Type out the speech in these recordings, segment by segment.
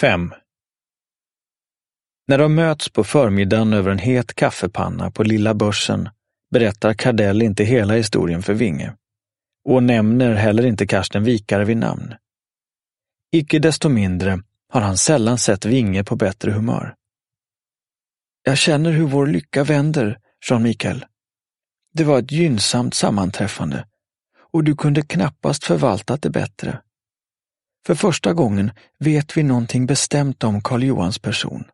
5. När de möts på förmiddagen över en het kaffepanna på Lilla Börsen berättar Kardell inte hela historien för Vinge och nämner heller inte Karsten Vikare vid namn. Icke desto mindre har han sällan sett Vinge på bättre humör. Jag känner hur vår lycka vänder, Jean Mikael. Det var ett gynnsamt sammanträffande och du kunde knappast förvaltat det bättre. För första gången vet vi någonting bestämt om Karl Johans person.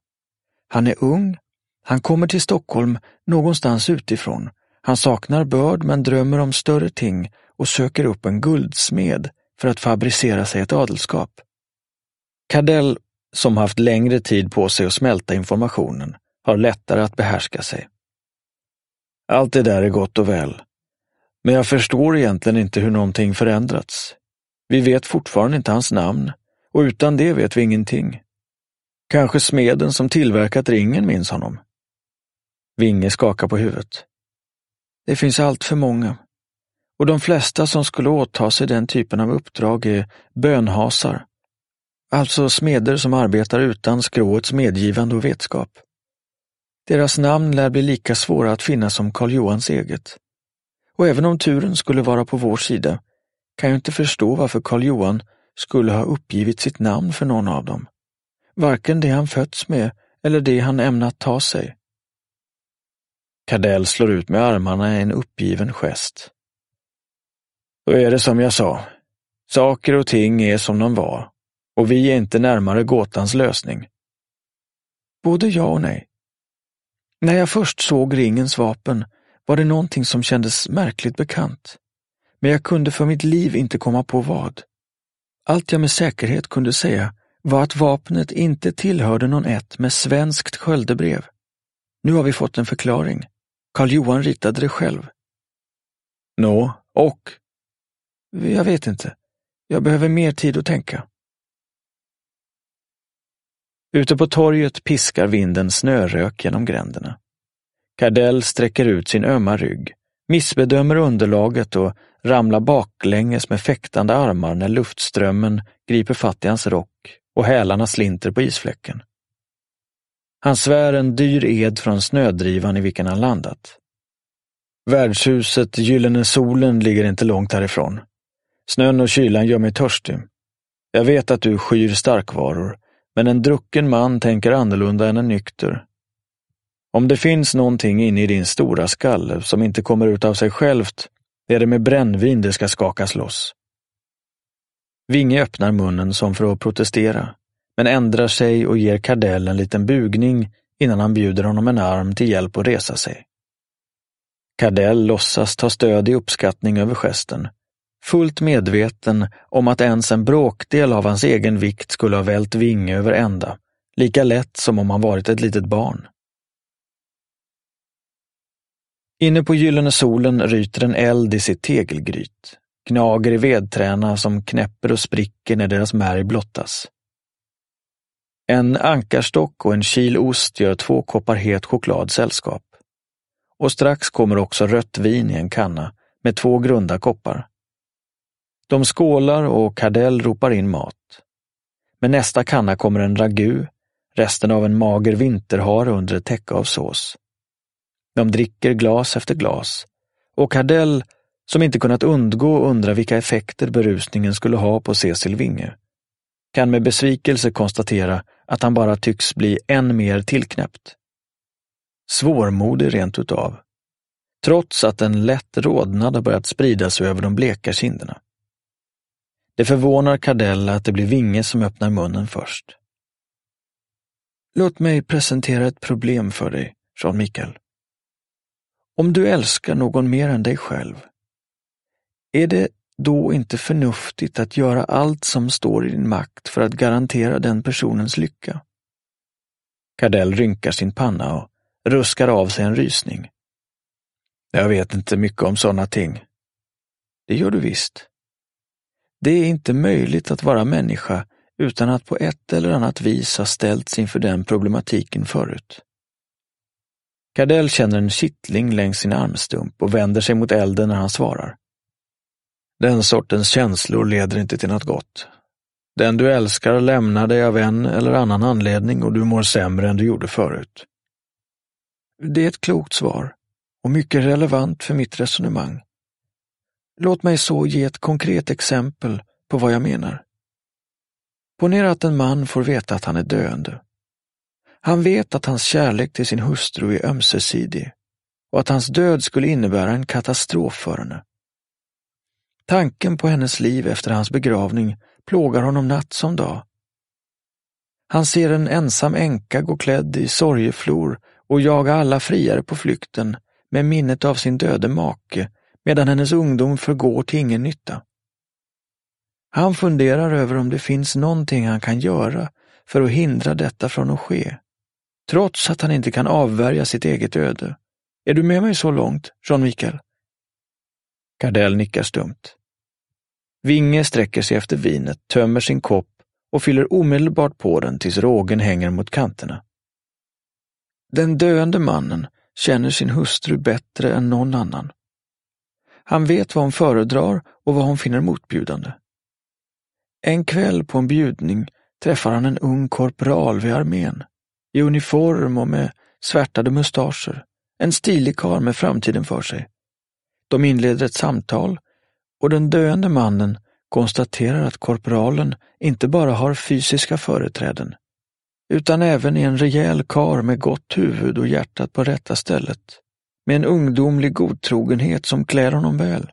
Han är ung, han kommer till Stockholm någonstans utifrån, han saknar börd men drömmer om större ting och söker upp en guldsmed för att fabricera sig ett adelskap. Kardell, som haft längre tid på sig att smälta informationen, har lättare att behärska sig. Allt det där är gott och väl, men jag förstår egentligen inte hur någonting förändrats. Vi vet fortfarande inte hans namn och utan det vet vi ingenting. Kanske smeden som tillverkat ringen minns honom. Vinge skakar på huvudet. Det finns allt för många. Och de flesta som skulle åta sig den typen av uppdrag är bönhasar. Alltså smeder som arbetar utan skråets medgivande och vetskap. Deras namn lär bli lika svåra att finna som Karl Johans eget. Och även om turen skulle vara på vår sida kan jag inte förstå varför Karl-Johan skulle ha uppgivit sitt namn för någon av dem. Varken det han fötts med eller det han ämnat ta sig. Kardell slår ut med armarna i en uppgiven gest. Då är det som jag sa. Saker och ting är som de var och vi är inte närmare gåtans lösning. Både ja och nej. När jag först såg ringens vapen var det någonting som kändes märkligt bekant men jag kunde för mitt liv inte komma på vad. Allt jag med säkerhet kunde säga var att vapnet inte tillhörde någon ett med svenskt sköldebrev. Nu har vi fått en förklaring. Karl Johan ritade det själv. Nå, och? Jag vet inte. Jag behöver mer tid att tänka. Ute på torget piskar vinden snörök genom gränderna. Kardell sträcker ut sin ömma rygg, missbedömer underlaget och ramlar baklänges med fäktande armar när luftströmmen griper fatt i hans rock och hälarna slinter på isfläcken. Han svär en dyr ed från snödrivan i vilken han landat. Värdshuset Gyllene solen ligger inte långt härifrån. Snön och kylan gör mig törstig. Jag vet att du skyr starkvaror, men en drucken man tänker annorlunda än en nykter. Om det finns någonting inne i din stora skalle som inte kommer ut av sig självt det är det med brännvin det ska skakas loss. Vinge öppnar munnen som för att protestera, men ändrar sig och ger Kardell en liten bugning innan han bjuder honom en arm till hjälp att resa sig. Kardell låtsas ta stöd i uppskattning över gesten, fullt medveten om att ens en bråkdel av hans egen vikt skulle ha vält Vinge över ända, lika lätt som om han varit ett litet barn. Inne på Gyllene solen ryter en eld i sitt tegelgryt, gnager i vedträna som knäpper och spricker när deras märg blottas. En ankarstock och en kil ost gör två koppar het choklad sällskap. Och strax kommer också rött vin i en kanna med två grunda koppar. De skålar och Kardell ropar in mat. Med nästa kanna kommer en ragu, resten av en mager vinterhare under ett täcke av sås. De dricker glas efter glas. Och Hardell, som inte kunnat undgå att undra vilka effekter berusningen skulle ha på Cecil Winge, kan med besvikelse konstatera att han bara tycks bli än mer tillknäppt. Svårmodig rent utav. Trots att en lätt rodnad har börjat sprida sig över de bleka kinderna. Det förvånar Cardella att det blir Vinge som öppnar munnen först. Låt mig presentera ett problem för dig, Jean Mikael. Om du älskar någon mer än dig själv, är det då inte förnuftigt att göra allt som står i din makt för att garantera den personens lycka? Kardell rynkar sin panna och ruskar av sig en rysning. Jag vet inte mycket om sådana ting. Det gör du visst. Det är inte möjligt att vara människa utan att på ett eller annat vis ha ställts inför den problematiken förut. Gardell känner en kittling längs sin armstump och vänder sig mot elden när han svarar. Den sortens känslor leder inte till något gott. Den du älskar lämnar dig av en eller annan anledning och du mår sämre än du gjorde förut. Det är ett klokt svar och mycket relevant för mitt resonemang. Låt mig så ge ett konkret exempel på vad jag menar. Ponera att en man får veta att han är döende. Han vet att hans kärlek till sin hustru är ömsesidig och att hans död skulle innebära en katastrof för henne. Tanken på hennes liv efter hans begravning plågar honom natt som dag. Han ser en ensam änka gå klädd i sorgeflor och jaga alla friare på flykten med minnet av sin döde make medan hennes ungdom förgår till ingen nytta. Han funderar över om det finns någonting han kan göra för att hindra detta från att ske. Trots att han inte kan avvärja sitt eget öde. Är du med mig så långt, Jean-Mikael? Gardell nickar stumt. Vinge sträcker sig efter vinet, tömmer sin kopp och fyller omedelbart på den tills rågen hänger mot kanterna. Den döende mannen känner sin hustru bättre än någon annan. Han vet vad hon föredrar och vad hon finner motbjudande. En kväll på en bjudning träffar han en ung korpral vid armén i uniform och med svärtade mustascher. En stilig karl med framtiden för sig. De inleder ett samtal och den döende mannen konstaterar att korpralen inte bara har fysiska företräden, utan även är en rejäl kar med gott huvud och hjärtat på rätta stället, med en ungdomlig godtrogenhet som klär honom väl.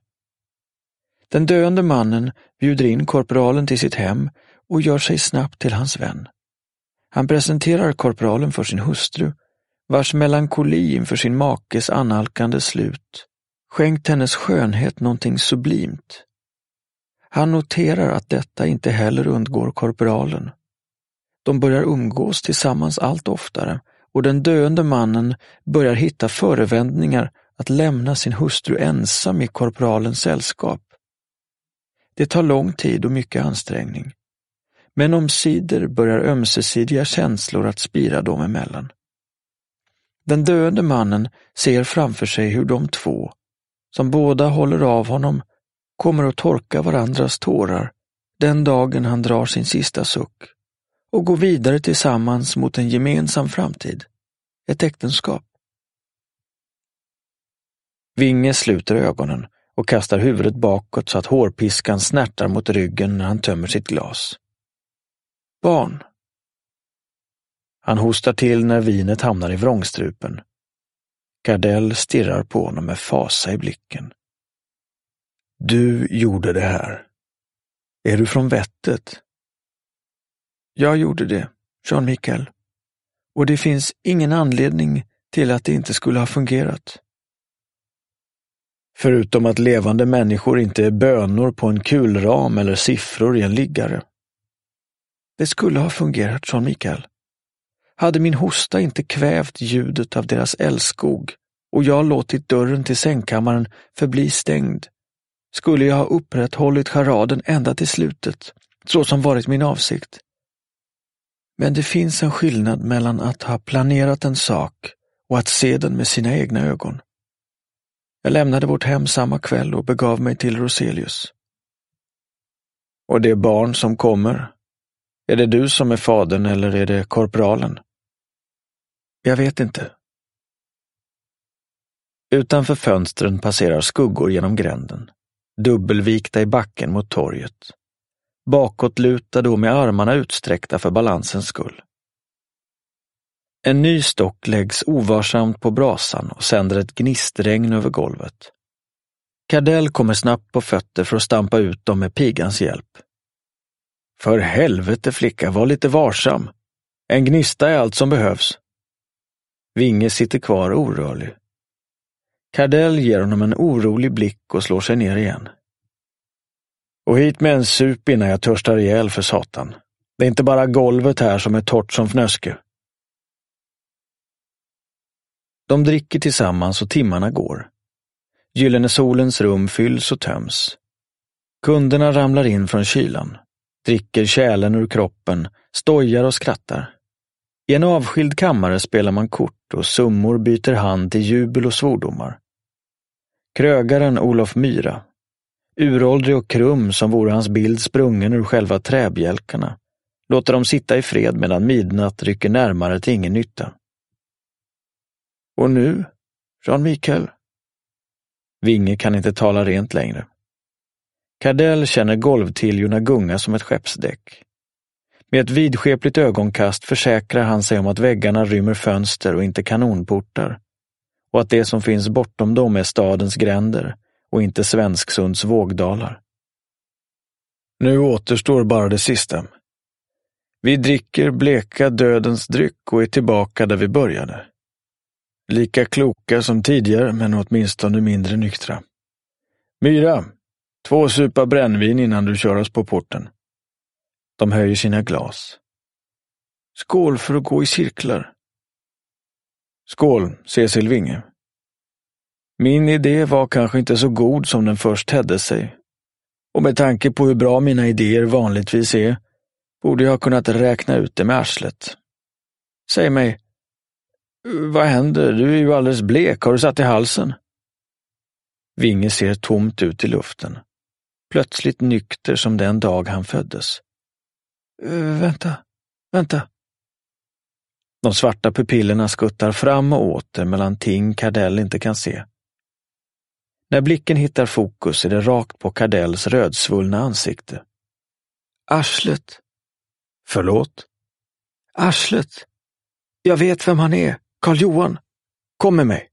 Den döende mannen bjuder in korpralen till sitt hem och gör sig snabbt till hans vän. Han presenterar korpralen för sin hustru, vars melankoli inför sin makes annalkande slut skänkt hennes skönhet någonting sublimt. Han noterar att detta inte heller undgår korpralen. De börjar umgås tillsammans allt oftare och den döende mannen börjar hitta förevändningar att lämna sin hustru ensam i korpralens sällskap. Det tar lång tid och mycket ansträngning men omsider börjar ömsesidiga känslor att spira dem emellan. Den döende mannen ser framför sig hur de två, som båda håller av honom, kommer att torka varandras tårar den dagen han drar sin sista suck och går vidare tillsammans mot en gemensam framtid, ett äktenskap. Vinge sluter ögonen och kastar huvudet bakåt så att hårpiskan snärtar mot ryggen när han tömmer sitt glas. Barn. Han hostar till när vinet hamnar i vrångstrupen. Gardell stirrar på honom med fasa i blicken. Du gjorde det här. Är du från vettet? Jag gjorde det, Jean Mikael. Och det finns ingen anledning till att det inte skulle ha fungerat. Förutom att levande människor inte är bönor på en kulram eller siffror i en liggare. Det skulle ha fungerat, sa Mikael. Hade min hosta inte kvävt ljudet av deras älskog och jag låtit dörren till sängkammaren förbli stängd, skulle jag ha upprätthållit charaden ända till slutet, så som varit min avsikt. Men det finns en skillnad mellan att ha planerat en sak och att se den med sina egna ögon. Jag lämnade vårt hem samma kväll och begav mig till Roselius. Och det barn som kommer, är det du som är fadern eller är det korpralen? Jag vet inte. Utanför fönstren passerar skuggor genom gränden, dubbelvikta i backen mot torget. Bakåtlutade och med armarna utsträckta för balansens skull. En ny stock läggs ovarsamt på brasan och sänder ett gnistregn över golvet. Kardell kommer snabbt på fötter för att stampa ut dem med pigans hjälp. För helvete flicka, var lite varsam. En gnista är allt som behövs. Vinge sitter kvar orörlig. Kardell ger honom en orolig blick och slår sig ner igen. Och hit med en sup innan jag törstar ihjäl för satan. Det är inte bara golvet här som är torrt som fnöske. De dricker tillsammans och timmarna går. Gyllene solens rum fylls och töms. Kunderna ramlar in från kylan dricker kärlen ur kroppen, stojar och skrattar. I en avskild kammare spelar man kort och summor byter hand till jubel och svordomar. Krögaren Olof Myra, uråldrig och krum som vore hans bild sprungen ur själva träbjälkarna, låter dem sitta i fred medan midnatt rycker närmare till ingen nytta. Och nu, Jean Mikael? Vinge kan inte tala rent längre. Kardell känner golvtiljorna gunga som ett skeppsdäck. Med ett vidskepligt ögonkast försäkrar han sig om att väggarna rymmer fönster och inte kanonportar och att det som finns bortom dem är stadens gränder och inte Svensksunds vågdalar. Nu återstår bara det sista. Vi dricker bleka dödens dryck och är tillbaka där vi började. Lika kloka som tidigare, men åtminstone mindre nyktra. Myra, Två supa brännvin innan du kör oss på porten. De höjer sina glas. Skål för att gå i cirklar. Skål, Cecil Winge. Min idé var kanske inte så god som den först tedde sig. Och med tanke på hur bra mina idéer vanligtvis är, borde jag ha kunnat räkna ut det med arslet. Säg mig, vad händer? Du är ju alldeles blek. Har du satt i halsen? Vinge ser tomt ut i luften plötsligt nykter som den dag han föddes. Eh, vänta, vänta. De svarta pupillerna skuttar fram och åter mellan ting Kardell inte kan se. När blicken hittar fokus är det rakt på Kardells rödsvullna ansikte. Arslet. Förlåt? Arslet. Jag vet vem han är. Karl Johan. Kom med mig.